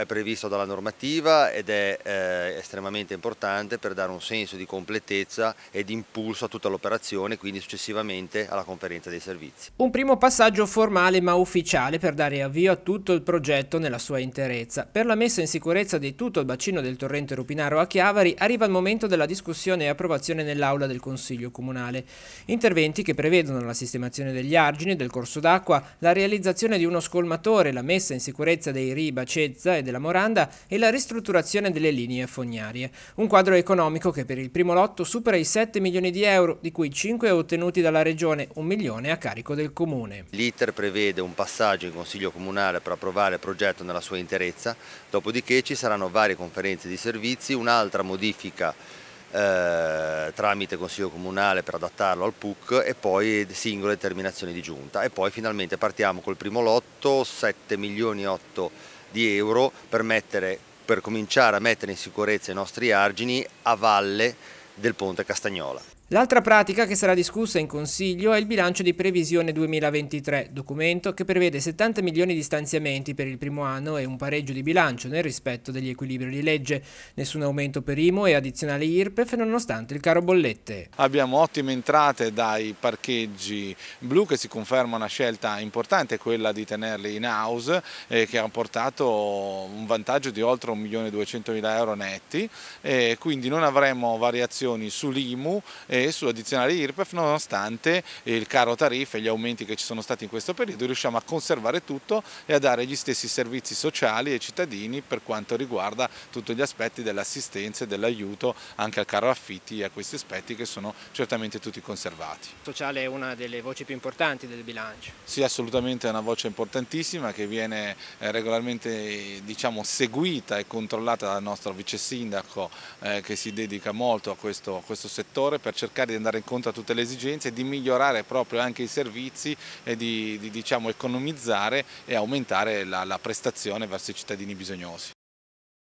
è previsto dalla normativa ed è eh, estremamente importante per dare un senso di completezza e di impulso a tutta l'operazione, quindi successivamente alla conferenza dei servizi. Un primo passaggio formale ma ufficiale per dare avvio a tutto il progetto nella sua interezza. Per la messa in sicurezza di tutto il bacino del torrente Rupinaro a Chiavari arriva il momento della discussione e approvazione nell'aula del Consiglio Comunale. Interventi che prevedono la sistemazione degli argini, del corso d'acqua, la realizzazione di uno scolmatore, la messa in sicurezza dei riba, cezza e del della Moranda e la ristrutturazione delle linee fognarie. Un quadro economico che per il primo lotto supera i 7 milioni di euro, di cui 5 ottenuti dalla Regione, un milione a carico del Comune. L'iter prevede un passaggio in Consiglio Comunale per approvare il progetto nella sua interezza, dopodiché ci saranno varie conferenze di servizi, un'altra modifica eh, tramite Consiglio Comunale per adattarlo al PUC e poi singole terminazioni di giunta e poi finalmente partiamo col primo lotto 7 milioni 8 milioni di euro per, mettere, per cominciare a mettere in sicurezza i nostri argini a valle del ponte Castagnola. L'altra pratica che sarà discussa in Consiglio è il bilancio di previsione 2023, documento che prevede 70 milioni di stanziamenti per il primo anno e un pareggio di bilancio nel rispetto degli equilibri di legge, nessun aumento per IMO e addizionale IRPEF nonostante il caro bollette. Abbiamo ottime entrate dai parcheggi blu che si conferma una scelta importante, quella di tenerli in house eh, che ha portato un vantaggio di oltre 1.200.000 euro netti, eh, quindi non avremo variazioni sull'IMU eh, e sulla addizionale IRPEF nonostante il caro tariffe e gli aumenti che ci sono stati in questo periodo riusciamo a conservare tutto e a dare gli stessi servizi sociali ai cittadini per quanto riguarda tutti gli aspetti dell'assistenza e dell'aiuto anche al caro affitti e a questi aspetti che sono certamente tutti conservati. Il sociale è una delle voci più importanti del bilancio? Sì assolutamente è una voce importantissima che viene eh, regolarmente diciamo, seguita e controllata dal nostro vice sindaco eh, che si dedica molto a questo, a questo settore per cercare cercare di andare incontro a tutte le esigenze, di migliorare proprio anche i servizi e di, di diciamo, economizzare e aumentare la, la prestazione verso i cittadini bisognosi.